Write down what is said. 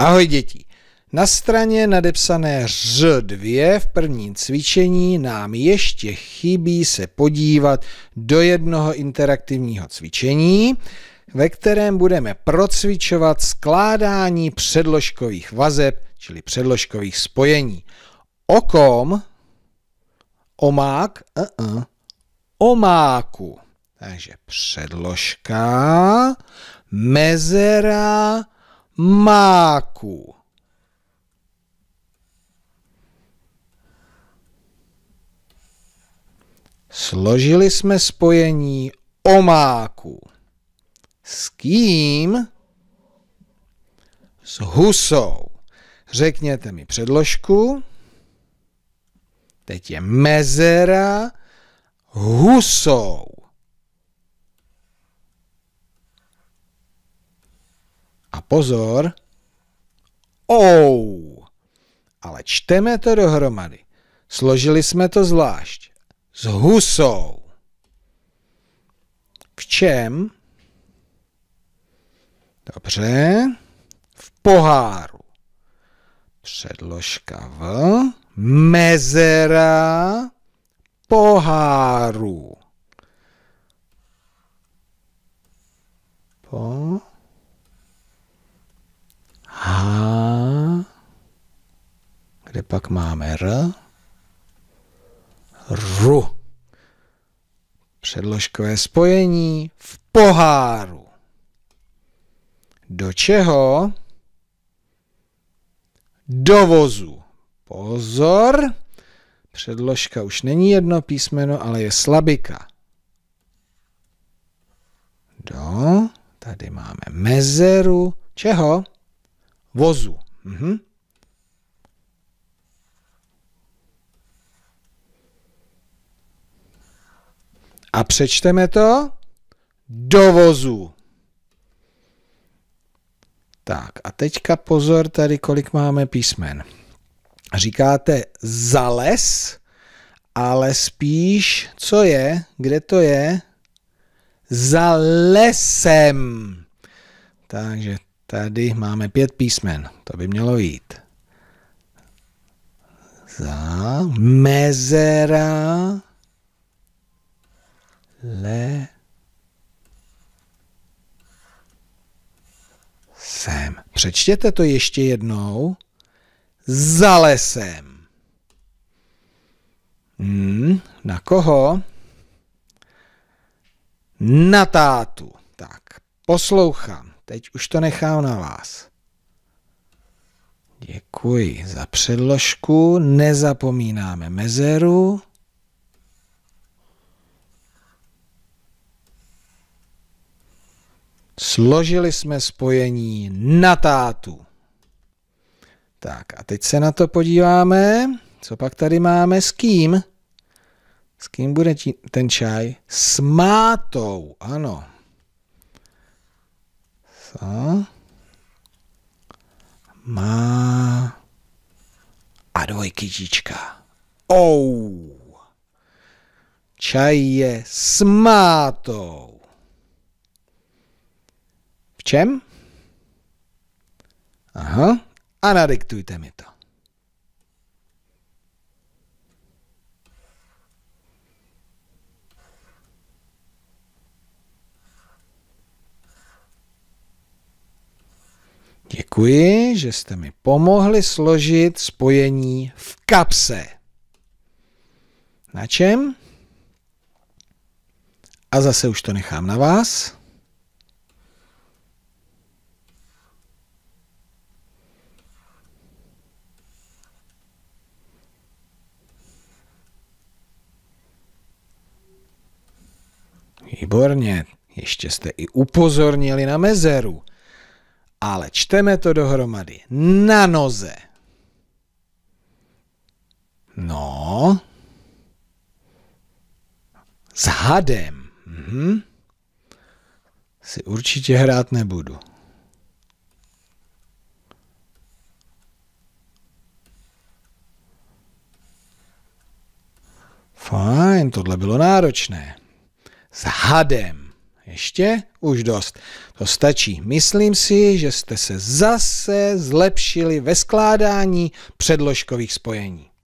Ahoj děti. Na straně nadepsané Ř2 v prvním cvičení nám ještě chybí se podívat do jednoho interaktivního cvičení, ve kterém budeme procvičovat skládání předložkových vazeb, čili předložkových spojení. O kom? Omák? Uh-uh. Omáku. Takže předložka, mezera, máku. Složili jsme spojení o máku. S kým? S husou. Řekněte mi předložku. Teď je mezera husou. pozor, ou. Ale čteme to dohromady. Složili jsme to zvlášť. S husou. V čem? Dobře. V poháru. Předložka v. Mezera poháru. pak máme R, RU. Předložkové spojení v poháru. Do čeho? Do vozu. Pozor, předložka už není jedno písmeno, ale je slabika. Do, tady máme mezeru. Čeho? Vozu. Mhm. a přečteme to dovozu. Tak a teďka pozor tady, kolik máme písmen. Říkáte zales, ale spíš, co je, kde to je? Za lesem. Takže tady máme pět písmen, to by mělo jít. Za mezera, ale sem. Přečtěte to ještě jednou. Za lesem. Hmm, na koho? Na tátu. Tak, poslouchám. Teď už to nechám na vás. Děkuji za předložku. Nezapomínáme mezeru. Složili jsme spojení na tátu. Tak a teď se na to podíváme. Co pak tady máme s kým? S kým bude tí, ten čaj? S mátou, ano. Co? Má a dvojkytička. Ou. Čaj je s mátou. V čem? Aha, a nadiktujte mi to. Děkuji, že jste mi pomohli složit spojení v kapse. Na čem? A zase už to nechám na vás. Výborně, ještě jste i upozornili na mezeru. Ale čteme to dohromady. Na noze. No. S hadem. Mhm. Si určitě hrát nebudu. Fajn, tohle bylo náročné s hadem. Ještě? Už dost. To stačí. Myslím si, že jste se zase zlepšili ve skládání předložkových spojení.